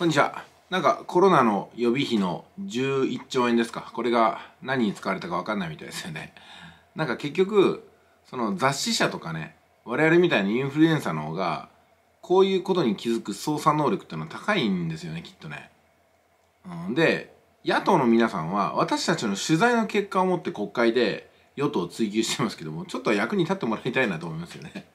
こんにちは。なんかコロナの予備費の11兆円ですか。これが何に使われたかわかんないみたいですよね。なんか結局、その雑誌社とかね、我々みたいにインフルエンサーの方が、こういうことに気づく操作能力っていうのは高いんですよね、きっとね。うん、で、野党の皆さんは私たちの取材の結果をもって国会で与党を追及してますけども、ちょっとは役に立ってもらいたいなと思いますよね。